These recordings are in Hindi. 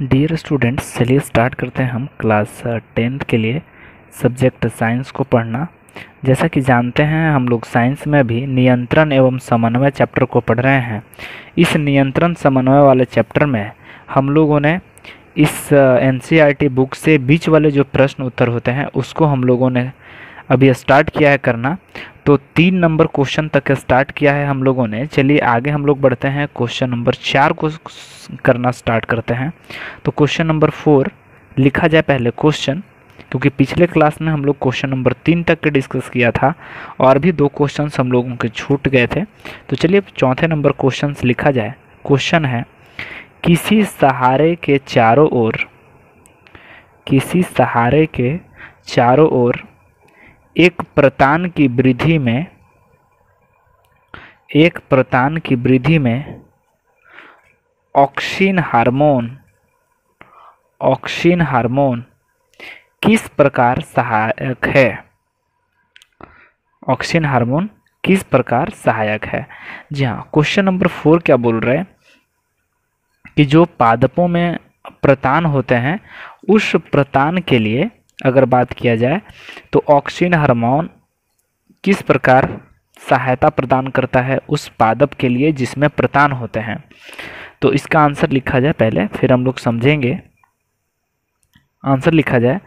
डियर स्टूडेंट्स चलिए स्टार्ट करते हैं हम क्लास टेंथ uh, के लिए सब्जेक्ट साइंस को पढ़ना जैसा कि जानते हैं हम लोग साइंस में भी नियंत्रण एवं समन्वय चैप्टर को पढ़ रहे हैं इस नियंत्रण समन्वय वाले चैप्टर में हम लोगों ने इस एन uh, बुक e से बीच वाले जो प्रश्न उत्तर होते हैं उसको हम लोगों ने अभी स्टार्ट किया है करना तो तीन नंबर क्वेश्चन तक स्टार्ट किया है हम लोगों ने चलिए आगे हम लोग बढ़ते हैं क्वेश्चन नंबर चार को करना स्टार्ट करते हैं तो क्वेश्चन नंबर फोर लिखा जाए पहले क्वेश्चन क्योंकि पिछले क्लास में हम लोग क्वेश्चन नंबर तीन तक के डिस्कस किया था और भी दो क्वेश्चन हम लोगों के छूट गए थे तो चलिए चौथे नंबर क्वेश्चन लिखा जाए क्वेश्चन है किसी सहारे के चारों ओर किसी सहारे के चारों ओर एक प्रतान की वृद्धि में एक प्रतान की वृद्धि में ऑक्सीन हार्मोन ऑक्सीन हार्मोन किस प्रकार सहायक है ऑक्सीन हार्मोन किस प्रकार सहायक है जी हाँ क्वेश्चन नंबर फोर क्या बोल रहे हैं कि जो पादपों में प्रतान होते हैं उस प्रतान के लिए अगर बात किया जाए तो ऑक्सीजन हार्मोन किस प्रकार सहायता प्रदान करता है उस पादप के लिए जिसमें प्रदान होते हैं तो इसका आंसर लिखा जाए पहले फिर हम लोग समझेंगे आंसर लिखा जाए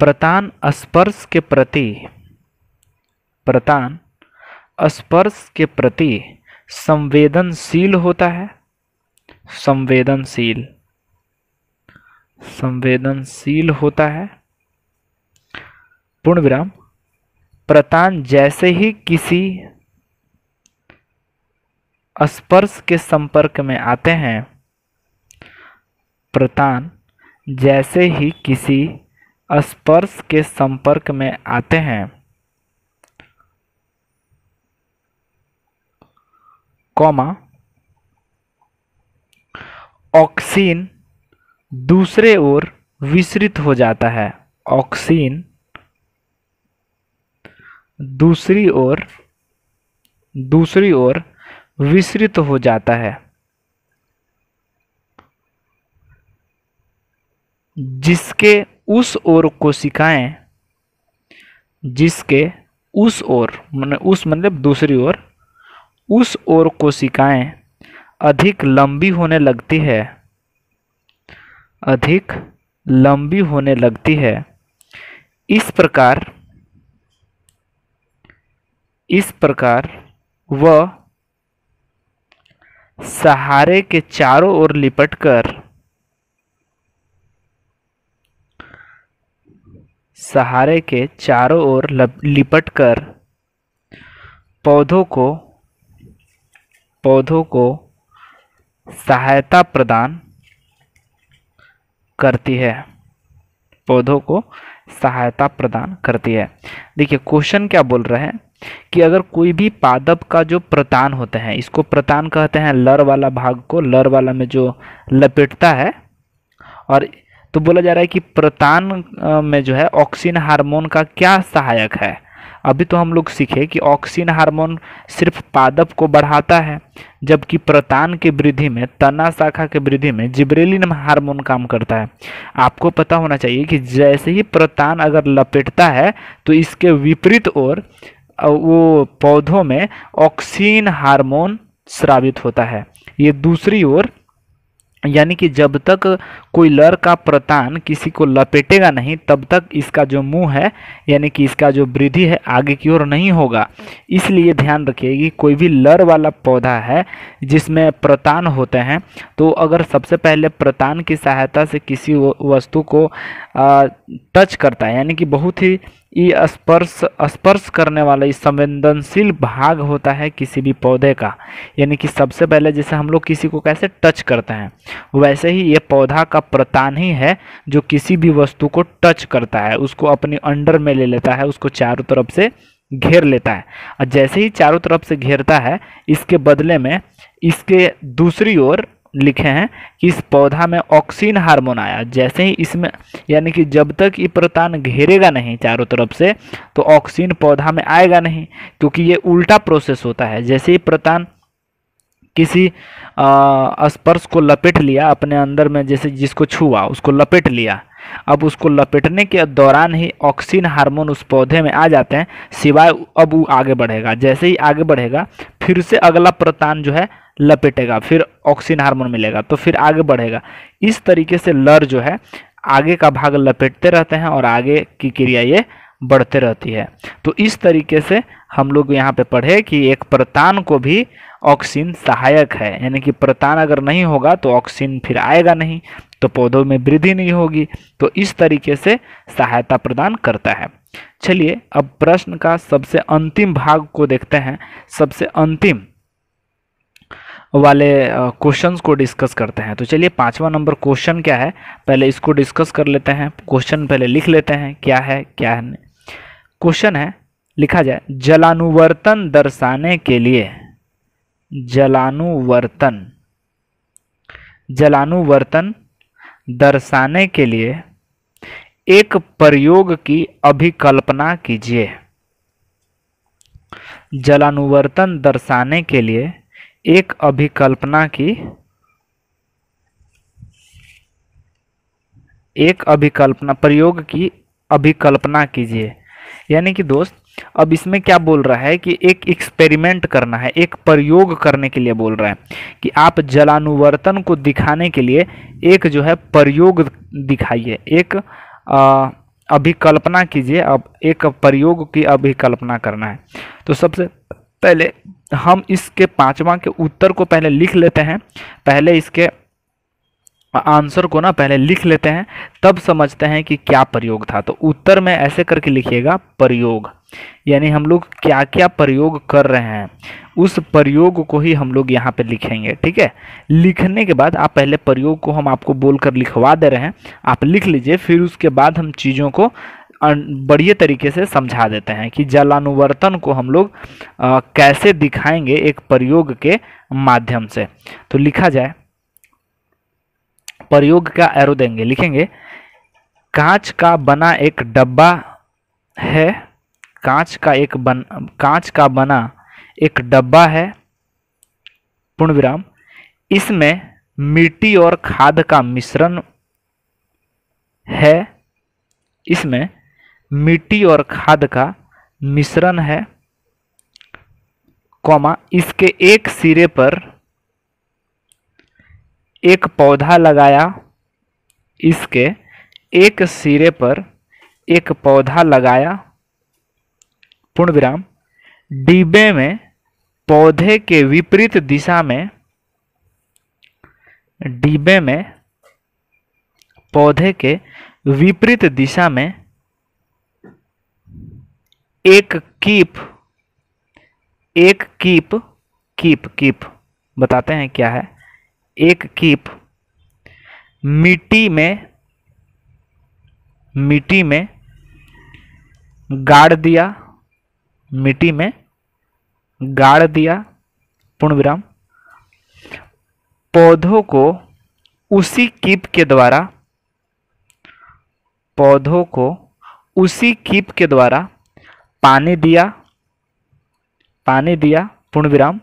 प्रतान स्पर्श के प्रति प्रतान स्पर्श के प्रति संवेदनशील होता है संवेदनशील संवेदनशील होता है पूर्ण विराम प्रतान जैसे ही किसी स्पर्श के संपर्क में आते हैं प्रतान जैसे ही किसी स्पर्श के संपर्क में आते हैं कॉमा ऑक्सीन दूसरे ओर विसरित हो जाता है ऑक्सीन दूसरी ओर दूसरी ओर विसरित हो जाता है जिसके उस ओर कोशिकाएं जिसके उस ओर मन उस मतलब दूसरी ओर उस ओर कोशिकाएं अधिक लंबी होने लगती है अधिक लंबी होने लगती है इस प्रकार इस प्रकार वह सहारे के चारों ओर लिपटकर सहारे के चारों ओर लिपटकर पौधों को पौधों को सहायता प्रदान करती है पौधों को सहायता प्रदान करती है देखिए क्वेश्चन क्या बोल रहे हैं कि अगर कोई भी पादप का जो प्रतान होते हैं इसको प्रतान कहते हैं लर वाला भाग को लर वाला में जो लपेटता है और तो बोला जा रहा है कि प्रतान में जो है ऑक्सीन हार्मोन का क्या सहायक है अभी तो हम लोग सीखे कि ऑक्सीन हार्मोन सिर्फ पादप को बढ़ाता है जबकि प्रतान के वृद्धि में तना शाखा के वृद्धि में जिब्रेलिन हार्मोन काम करता है आपको पता होना चाहिए कि जैसे ही प्रतान अगर लपेटता है तो इसके विपरीत ओर वो पौधों में ऑक्सीन हार्मोन स्रावित होता है ये दूसरी ओर यानी कि जब तक कोई लर का प्रतान किसी को लपेटेगा नहीं तब तक इसका जो मुंह है यानी कि इसका जो वृद्धि है आगे की ओर नहीं होगा इसलिए ध्यान रखिएगी कोई भी लर वाला पौधा है जिसमें प्रतान होते हैं तो अगर सबसे पहले प्रतान की सहायता से किसी वस्तु को टच करता है यानी कि बहुत ही ये स्पर्श स्पर्श करने वाला ये संवेदनशील भाग होता है किसी भी पौधे का यानी कि सबसे पहले जैसे हम लोग किसी को कैसे टच करते हैं वैसे ही ये पौधा का प्रतान ही है जो किसी भी वस्तु को टच करता है उसको अपने अंडर में ले लेता है उसको चारों तरफ से घेर लेता है और जैसे ही चारों तरफ से घेरता है इसके बदले में इसके दूसरी ओर लिखे हैं कि इस पौधा में ऑक्सीन हार्मोन आया जैसे ही इसमें यानी कि जब तक ये प्रतान घेरेगा नहीं चारों तरफ से तो ऑक्सीन पौधा में आएगा नहीं क्योंकि ये उल्टा प्रोसेस होता है जैसे ही प्रतान किसी स्पर्श को लपेट लिया अपने अंदर में जैसे जिसको छुआ उसको लपेट लिया अब उसको लपेटने के दौरान ही ऑक्सीन हार्मोन उस पौधे में आ जाते हैं सिवाय अब वो आगे बढ़ेगा जैसे ही आगे बढ़ेगा फिर से अगला प्रतान जो है लपेटेगा फिर ऑक्सीजन हार्मोन मिलेगा तो फिर आगे बढ़ेगा इस तरीके से लर जो है आगे का भाग लपेटते रहते हैं और आगे की क्रिया ये बढ़ते रहती है तो इस तरीके से हम लोग यहाँ पे पढ़े कि एक प्रतान को भी ऑक्सीजन सहायक है यानी कि प्रतान अगर नहीं होगा तो ऑक्सीजन फिर आएगा नहीं तो पौधों में वृद्धि नहीं होगी तो इस तरीके से सहायता प्रदान करता है चलिए अब प्रश्न का सबसे अंतिम भाग को देखते हैं सबसे अंतिम वाले क्वेश्चन को डिस्कस करते हैं तो चलिए पाँचवा नंबर क्वेश्चन क्या है पहले इसको डिस्कस कर लेते हैं क्वेश्चन पहले लिख लेते हैं क्या है क्या है क्वेश्चन है लिखा जाए जलानुवर्तन दर्शाने के लिए जलानुवर्तन जलानुवर्तन दर्शाने के लिए एक प्रयोग की अभिकल्पना कीजिए जलानुवर्तन दर्शाने के लिए एक अभिकल्पना की एक अभिकल्पना प्रयोग की अभिकल्पना कीजिए यानी कि दोस्त अब इसमें क्या बोल रहा है कि एक एक्सपेरिमेंट करना है एक प्रयोग करने के लिए बोल रहा है कि आप जलानुवर्तन को दिखाने के लिए एक जो है प्रयोग दिखाइए एक आ, अभिकल्पना कीजिए अब एक प्रयोग की अभिकल्पना करना है तो सबसे पहले हम इसके पांचवा के उत्तर को पहले लिख लेते हैं पहले इसके आंसर को ना पहले लिख लेते हैं तब समझते हैं कि क्या प्रयोग था तो उत्तर में ऐसे करके लिखिएगा प्रयोग यानी हम लोग क्या क्या प्रयोग कर रहे हैं उस प्रयोग को ही हम लोग यहाँ पे लिखेंगे ठीक है लिखने के बाद आप पहले प्रयोग को हम आपको बोलकर लिखवा दे रहे हैं आप लिख लीजिए फिर उसके बाद हम चीज़ों को बढ़िया तरीके से समझा देते हैं कि जलानुवर्तन को हम लोग कैसे दिखाएंगे एक प्रयोग के माध्यम से तो लिखा जाए प्रयोग का एरो देंगे लिखेंगे कांच का बना एक डब्बा है कांच का एक बन कांच का बना एक डब्बा है पूर्ण विराम इसमें मिट्टी और खाद का मिश्रण है इसमें मिट्टी और खाद का मिश्रण है कॉमा इसके एक सिरे पर एक पौधा लगाया इसके एक सिरे पर एक पौधा लगाया पूर्ण विराम डिब्बे में पौधे के विपरीत दिशा में डिब्बे में पौधे के विपरीत दिशा में एक कीप एक कीप कीप कीप बताते हैं क्या है एक कीप मिट्टी में मिट्टी में गाड़ दिया मिट्टी में गाड़ दिया पूर्ण विराम पौधों को उसी कीप के द्वारा पौधों को उसी कीप के द्वारा पानी दिया पानी दिया पूर्ण विराम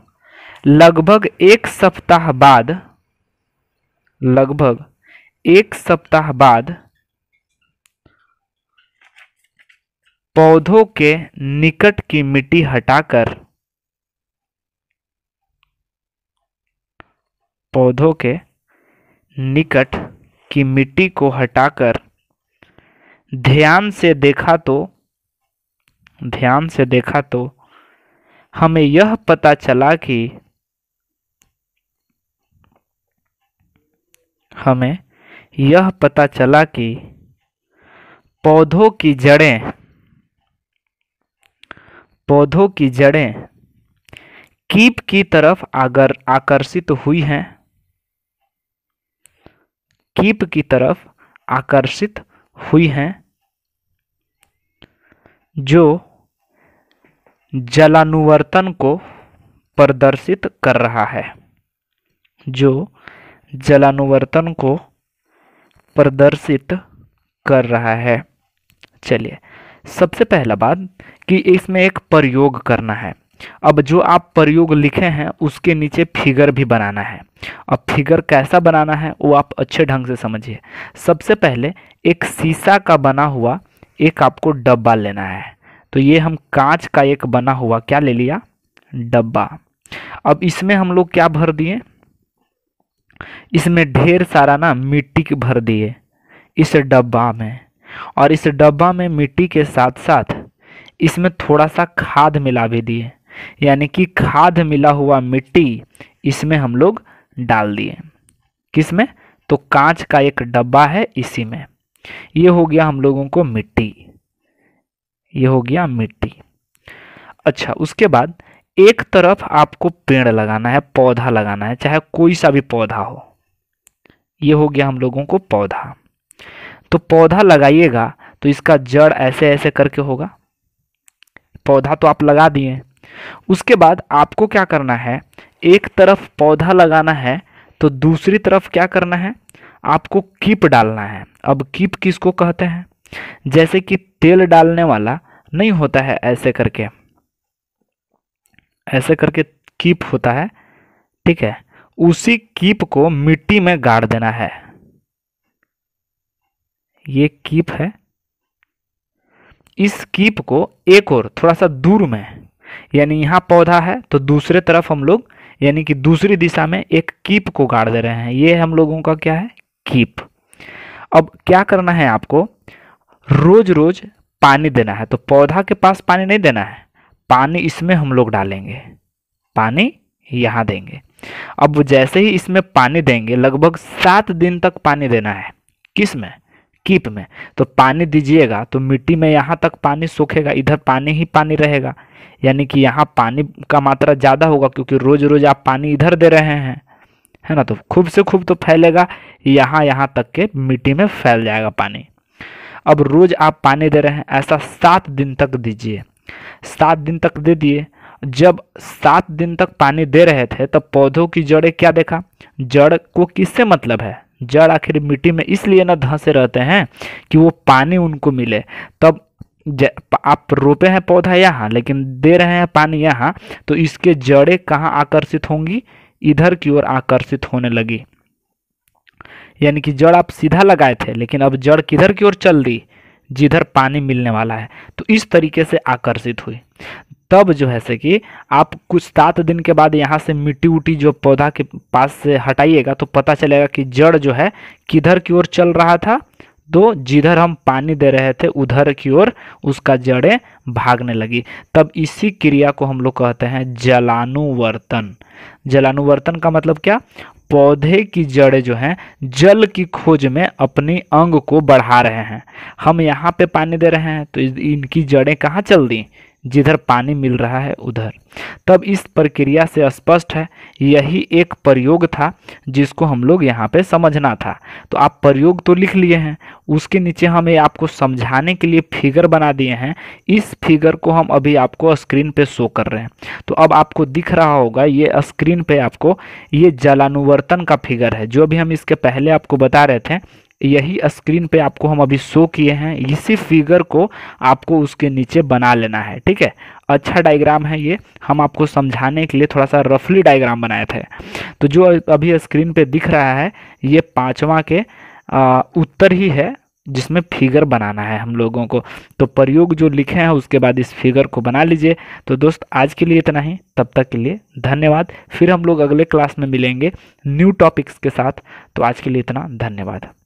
लगभग एक सप्ताह बाद लगभग एक सप्ताह बाद पौधों के निकट की मिट्टी हटाकर पौधों के निकट की मिट्टी को हटाकर ध्यान से देखा तो ध्यान से देखा तो हमें यह पता चला कि हमें यह पता चला कि पौधों की जड़ें पौधों की जड़ें कीप की तरफ अगर आकर्षित हुई हैं कीप की तरफ आकर्षित हुई हैं जो जलानुवर्तन को प्रदर्शित कर रहा है जो जलानुवर्तन को प्रदर्शित कर रहा है चलिए सबसे पहला बात कि इसमें एक प्रयोग करना है अब जो आप प्रयोग लिखे हैं उसके नीचे फिगर भी बनाना है अब फिगर कैसा बनाना है वो आप अच्छे ढंग से समझिए सबसे पहले एक शीशा का बना हुआ एक आपको डब्बा लेना है तो ये हम कांच का एक बना हुआ क्या ले लिया डब्बा अब इसमें हम लोग क्या भर दिए इसमें ढेर सारा ना मिट्टी भर दिए इस डब्बा में और इस डब्बा में मिट्टी के साथ साथ इसमें थोड़ा सा खाद मिला भी दिए यानी कि खाद मिला हुआ मिट्टी इसमें हम लोग डाल दिए किस में तो कांच का एक डब्बा है इसी में ये हो गया हम लोगों को मिट्टी ये हो गया मिट्टी अच्छा उसके बाद एक तरफ आपको पेड़ लगाना है पौधा लगाना है चाहे कोई सा भी पौधा हो ये हो गया हम लोगों को पौधा तो पौधा लगाइएगा तो इसका जड़ ऐसे ऐसे करके होगा पौधा तो आप लगा दिए उसके बाद आपको क्या करना है एक तरफ पौधा लगाना है तो दूसरी तरफ क्या करना है आपको कीप डालना है अब कीप किसको कहते हैं जैसे कि तेल डालने वाला नहीं होता है ऐसे करके ऐसे करके कीप होता है ठीक है उसी कीप को मिट्टी में गाड़ देना है ये कीप है इस कीप को एक और थोड़ा सा दूर में यानी यहां पौधा है तो दूसरे तरफ हम लोग यानी कि दूसरी दिशा में एक कीप को गाड़ दे रहे हैं ये हम लोगों का क्या है कीप अब क्या करना है आपको रोज रोज पानी देना है तो पौधा के पास पानी नहीं देना है पानी इसमें हम लोग डालेंगे पानी यहाँ देंगे अब जैसे ही इसमें पानी देंगे लगभग सात दिन तक पानी देना है किस में कीप में तो पानी दीजिएगा तो मिट्टी में यहाँ तक पानी सूखेगा इधर पानी ही पानी रहेगा यानी कि यहाँ पानी का मात्रा ज़्यादा होगा क्योंकि रोज़ रोज़ आप पानी इधर दे रहे हैं है ना तो खूब से खूब तो फैलेगा यहाँ यहाँ तक के मिट्टी में फैल जाएगा पानी अब रोज़ आप पानी दे रहे हैं ऐसा सात दिन तक दीजिए सात दिन तक दे दिए जब सात दिन तक पानी दे रहे थे तब पौधों की जड़ें क्या देखा जड़ को किससे मतलब है जड़ आखिर मिट्टी में इसलिए ना धंसे रहते हैं कि वो पानी उनको मिले तब आप रोपे हैं पौधा यहाँ लेकिन दे रहे हैं पानी यहाँ तो इसके जड़ें कहाँ आकर्षित होंगी इधर की ओर आकर्षित होने लगी यानी कि जड़ आप सीधा लगाए थे लेकिन अब जड़ किधर की ओर चल रही जिधर पानी मिलने वाला है तो इस तरीके से आकर्षित हुई तब जो है से कि आप कुछ सात दिन के बाद यहाँ से मिट्टी उटी जो पौधा के पास से हटाइएगा तो पता चलेगा कि जड़ जो है किधर की ओर चल रहा था तो जिधर हम पानी दे रहे थे उधर की ओर उसका जड़ें भागने लगी तब इसी क्रिया को हम लोग कहते हैं जलानुवर्तन जलानुवर्तन का मतलब क्या पौधे की जड़ें जो हैं जल की खोज में अपने अंग को बढ़ा रहे हैं हम यहाँ पे पानी दे रहे हैं तो इनकी जड़ें कहाँ चल दी जिधर पानी मिल रहा है उधर तब इस प्रक्रिया से स्पष्ट है यही एक प्रयोग था जिसको हम लोग यहाँ पे समझना था तो आप प्रयोग तो लिख लिए हैं उसके नीचे हमें आपको समझाने के लिए फिगर बना दिए हैं इस फिगर को हम अभी आपको स्क्रीन पे शो कर रहे हैं तो अब आपको दिख रहा होगा ये स्क्रीन पे आपको ये जलानुवर्तन का फिगर है जो भी हम इसके पहले आपको बता रहे थे यही स्क्रीन पे आपको हम अभी शो किए हैं इसी फिगर को आपको उसके नीचे बना लेना है ठीक है अच्छा डायग्राम है ये हम आपको समझाने के लिए थोड़ा सा रफली डायग्राम बनाए थे तो जो अभी स्क्रीन पे दिख रहा है ये पाँचवा के आ, उत्तर ही है जिसमें फिगर बनाना है हम लोगों को तो प्रयोग जो लिखे हैं उसके बाद इस फिगर को बना लीजिए तो दोस्त आज के लिए इतना ही तब तक के लिए धन्यवाद फिर हम लोग अगले क्लास में मिलेंगे न्यू टॉपिक्स के साथ तो आज के लिए इतना धन्यवाद